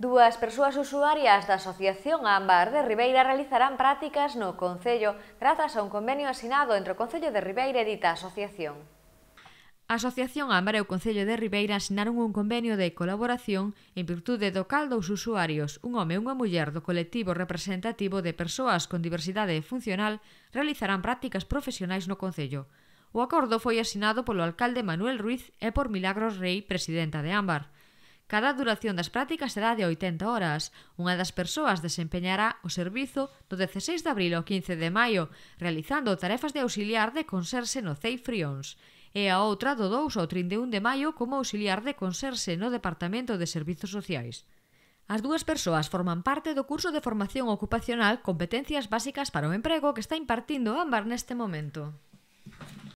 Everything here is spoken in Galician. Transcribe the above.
Dúas persoas usuarias da Asociación Ámbar de Ribeira realizarán prácticas no Concello grazas a un convenio asinado entre o Concello de Ribeira e dita asociación. A Asociación Ámbar e o Concello de Ribeira asinaron un convenio de colaboración en virtude do cal dous usuarios, un home e unha muller do colectivo representativo de persoas con diversidade funcional, realizarán prácticas profesionais no Concello. O acordo foi asinado polo alcalde Manuel Ruiz e por Milagros Rey, presidenta de Ámbar. Cada duración das prácticas será de 80 horas. Unha das persoas desempeñará o servizo do 16 de abril ao 15 de maio, realizando tarefas de auxiliar de conserse no CEI Frións e a outra do 2 ao 31 de maio como auxiliar de conserse no Departamento de Servizos Sociais. As dúas persoas forman parte do curso de formación ocupacional Competencias Básicas para o Emprego que está impartindo Ámbar neste momento.